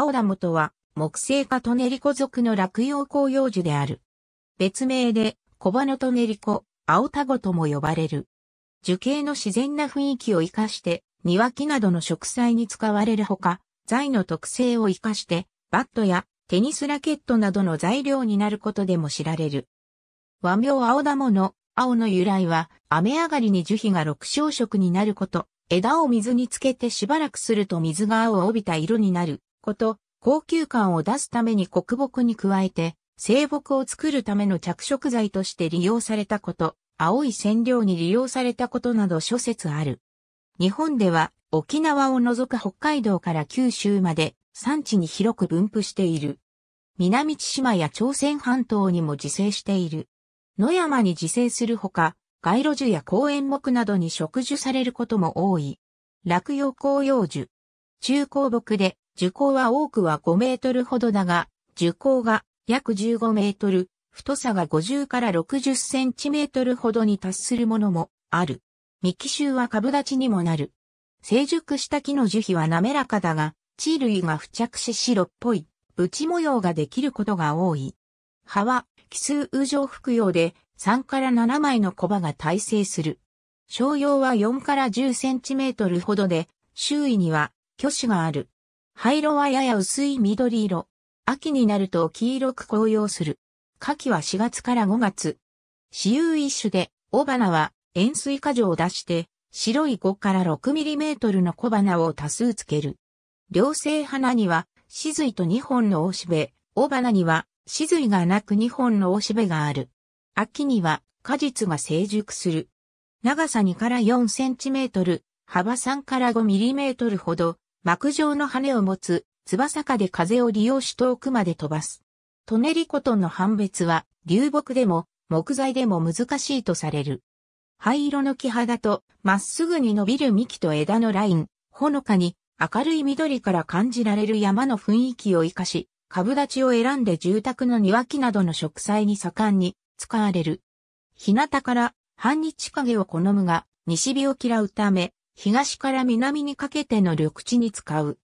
青ダムとは、木製科トネリコ属の落葉広葉樹である。別名で、小葉のトネリコ、青タゴとも呼ばれる。樹形の自然な雰囲気を活かして、庭木などの植栽に使われるほか、材の特性を活かして、バットやテニスラケットなどの材料になることでも知られる。和名青ダモの青の由来は、雨上がりに樹皮が6。小色になること、枝を水につけてしばらくすると水が青を帯びた色になること、高級感を出すために黒木に加えて、西木を作るための着色剤として利用されたこと、青い染料に利用されたことなど諸説ある。日本では沖縄を除く北海道から九州まで産地に広く分布している。南千島や朝鮮半島にも自生している。野山に自生するほか、街路樹や公園木などに植樹されることも多い。落葉紅葉樹。中高木で樹高は多くは5メートルほどだが、樹高が約15メートル、太さが50から60センチメートルほどに達するものもある。幹臭は株立ちにもなる。成熟した木の樹皮は滑らかだが、地類が付着し白っぽい、ブチ模様ができることが多い。葉は奇数羽状服用で3から7枚のコバが耐性する。商用は4から10センチメートルほどで、周囲には巨種がある。灰色はやや薄い緑色。秋になると黄色く紅葉する。夏季は4月から5月。私有一種で、雄花は塩水果状を出して、白い5から6ミリメートルの小花を多数つける。両性花には、死髄と2本のおしべ、雄花には、死髄がなく2本のおしべがある。秋には、果実が成熟する。長さ2から4センチメートル、幅3から5ミリメートルほど、膜状の羽を持つ、翼下で風を利用し遠くまで飛ばす。トネリコトンの判別は、流木でも、木材でも難しいとされる。灰色の木肌と、まっすぐに伸びる幹と枝のライン、ほのかに、明るい緑から感じられる山の雰囲気を生かし、株立ちを選んで住宅の庭木などの植栽に盛んに使われる。日向から半日陰を好むが、西日を嫌うため、東から南にかけての緑地に使う。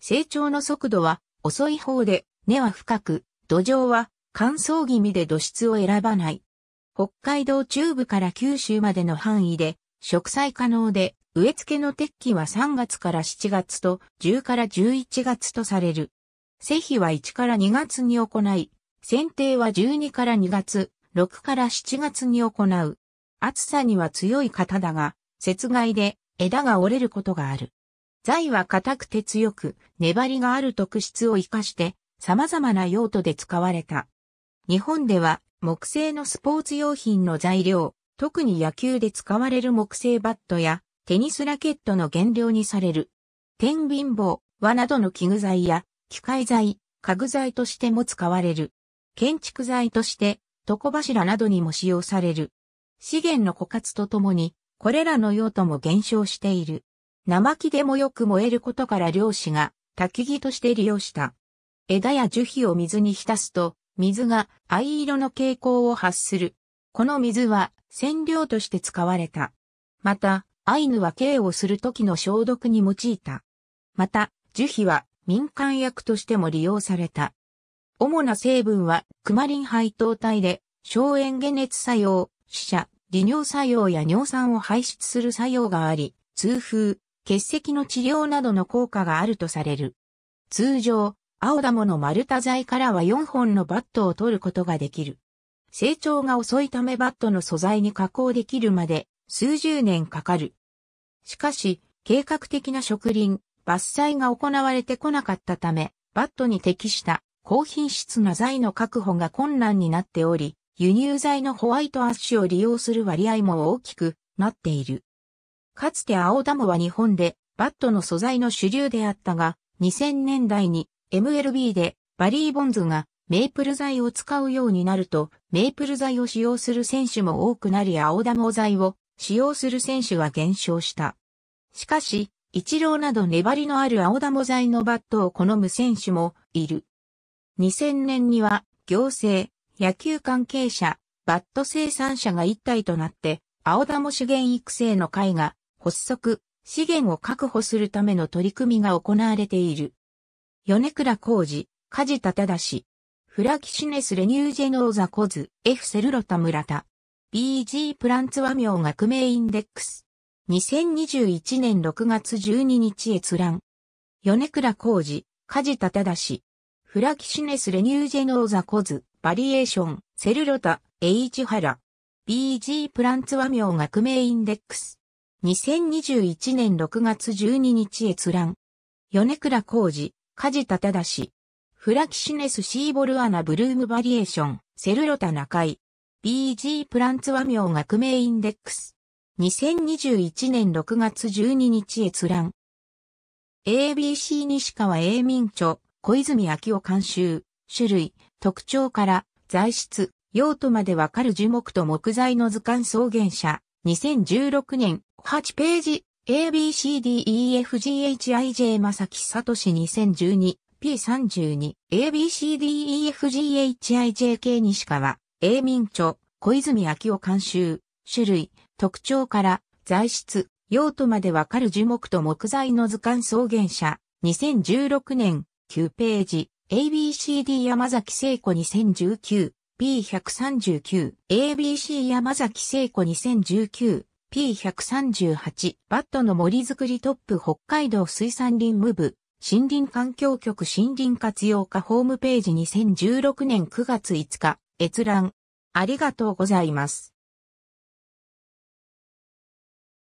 成長の速度は遅い方で、根は深く、土壌は乾燥気味で土質を選ばない。北海道中部から九州までの範囲で植栽可能で、植え付けの適期は3月から7月と10から11月とされる。施肥は1から2月に行い、剪定は12から2月、6から7月に行う。暑さには強い方だが、雪害で枝が折れることがある。材は硬くて強く、粘りがある特質を活かして様々な用途で使われた。日本では木製のスポーツ用品の材料、特に野球で使われる木製バットやテニスラケットの原料にされる。天秤棒、輪などの器具材や機械材、家具材としても使われる。建築材として床柱などにも使用される。資源の枯渇とともにこれらの用途も減少している。生木でもよく燃えることから漁師が焚き木として利用した。枝や樹皮を水に浸すと、水が藍色の傾向を発する。この水は染料として使われた。また、アイヌは刑をする時の消毒に用いた。また、樹皮は民間薬としても利用された。主な成分はクマリン配糖体で、消炎解熱作用、死者、利尿作用や尿酸を排出する作用があり、痛風、血石の治療などの効果があるとされる。通常、青玉の丸太材からは4本のバットを取ることができる。成長が遅いためバットの素材に加工できるまで数十年かかる。しかし、計画的な植林、伐採が行われてこなかったため、バットに適した高品質な材の確保が困難になっており、輸入材のホワイトアッシュを利用する割合も大きくなっている。かつて青ダムは日本でバットの素材の主流であったが、2000年代に MLB でバリー・ボンズがメープル材を使うようになると、メープル材を使用する選手も多くなり青ダム材を使用する選手は減少した。しかし、一郎など粘りのある青ダモ材のバットを好む選手もいる。2000年には行政、野球関係者、バット生産者が一体となって、青田も資源育成の会が発足、資源を確保するための取り組みが行われている。米倉浩二、梶田忠氏、フラキシネスレニュージェノーザコズ、F セルロタ村田、BG プランツ和名学名インデックス、2021年6月12日閲覧、米倉浩二、梶田忠氏、フラキシネスレニュージェノーザコズ、バリエーション、セルロタ、エイチハラ。BG プランツ和名学名インデックス。2021年6月12日閲覧。米倉浩二、梶田正。フラキシネスシーボルアナブルームバリエーション、セルロタ中井。BG プランツ和名学名インデックス。2021年6月12日閲覧。ABC 西川永民著。小泉昭夫監修、種類、特徴から、材質、用途までわかる樹木と木材の図鑑草原社、2016年、8ページ、ABCDEFGHIJ 正木聡 2012P32 ABCDEFGHIJK 西川 A 民著小泉昭夫監修種類特徴から材質用途までわかる樹木と木材の図鑑草原社2016年9ページ、ABCD 山崎聖子 2019P139、ABC 山崎聖子2019、P138、バットの森づくりトップ北海道水産林務部、森林環境局森林活用課ホームページ2016年9月5日、閲覧。ありがとうございます。